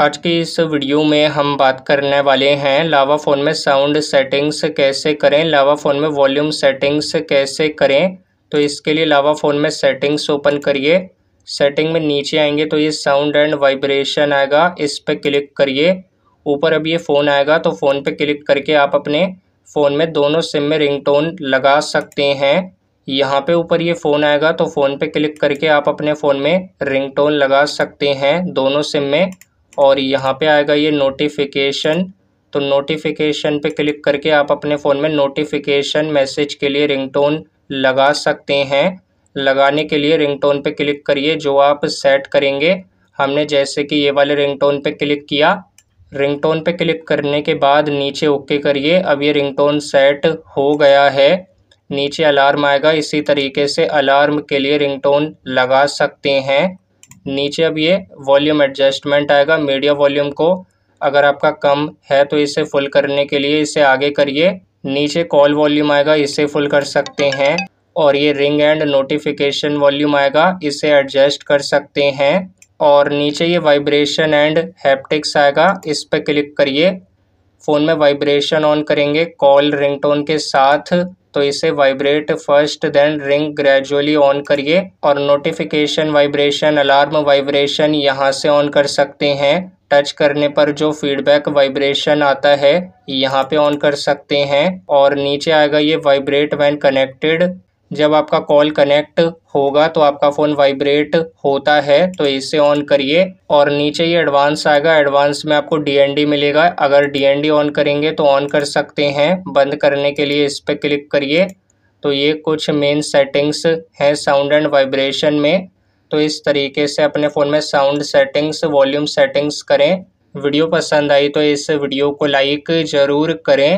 आज के इस वीडियो में हम बात करने वाले हैं लावा फ़ोन में साउंड सेटिंग्स कैसे करें लावा फ़ोन में वॉल्यूम सेटिंग्स कैसे करें तो इसके लिए लावा फ़ोन में सेटिंग्स ओपन करिए सेटिंग में नीचे आएंगे तो ये साउंड एंड वाइब्रेशन आएगा इस पर क्लिक करिए ऊपर अब ये फ़ोन आएगा तो फ़ोन पर क्लिक करके आप अपने फ़ोन में दोनों सिम में रिंग लगा सकते हैं यहाँ पे ऊपर ये फ़ोन आएगा तो फ़ोन पे क्लिक करके आप अपने फ़ोन में रिंगटोन लगा सकते हैं दोनों सिम में और यहाँ पे आएगा ये नोटिफिकेशन तो नोटिफिकेशन पे क्लिक करके आप अपने फ़ोन में नोटिफिकेशन मैसेज के लिए रिंगटोन लगा सकते हैं लगाने के लिए रिंगटोन पे क्लिक करिए जो आप सेट करेंगे हमने जैसे कि ये वाले रिंगटोन पे क्लिक किया रिंगटोन पे क्लिक करने के बाद नीचे ओके करिए अब ये रिंगटोन सेट हो गया है नीचे अलार्म आएगा इसी तरीके से अलार्म के लिए रिंगटोन लगा सकते हैं नीचे अब ये वॉल्यूम एडजस्टमेंट आएगा मीडिया वॉल्यूम को अगर आपका कम है तो इसे फुल करने के लिए इसे आगे करिए नीचे कॉल वॉल्यूम आएगा इसे फुल कर सकते हैं और ये रिंग एंड नोटिफिकेशन वॉल्यूम आएगा इसे एडजस्ट कर सकते हैं और नीचे ये वाइब्रेशन एंड हैप्टिक्स आएगा इस पर क्लिक करिए फ़ोन में वाइब्रेशन ऑन करेंगे कॉल रिंगटोन के साथ तो इसे vibrate first then ring gradually on करिए और नोटिफिकेशन वाइब्रेशन अलार्म वाइब्रेशन यहाँ से ऑन कर सकते हैं टच करने पर जो फीडबैक वाइब्रेशन आता है यहाँ पे ऑन कर सकते हैं और नीचे आएगा ये वाइब्रेट वैन कनेक्टेड जब आपका कॉल कनेक्ट होगा तो आपका फ़ोन वाइब्रेट होता है तो इसे ऑन करिए और नीचे ये एडवांस आएगा एडवांस में आपको डीएनडी मिलेगा अगर डीएनडी ऑन करेंगे तो ऑन कर सकते हैं बंद करने के लिए इस पर क्लिक करिए तो ये कुछ मेन सेटिंग्स हैं साउंड एंड वाइब्रेशन में तो इस तरीके से अपने फ़ोन में साउंड सेटिंग्स वॉल्यूम सेटिंग्स करें वीडियो पसंद आई तो इस वीडियो को लाइक ज़रूर करें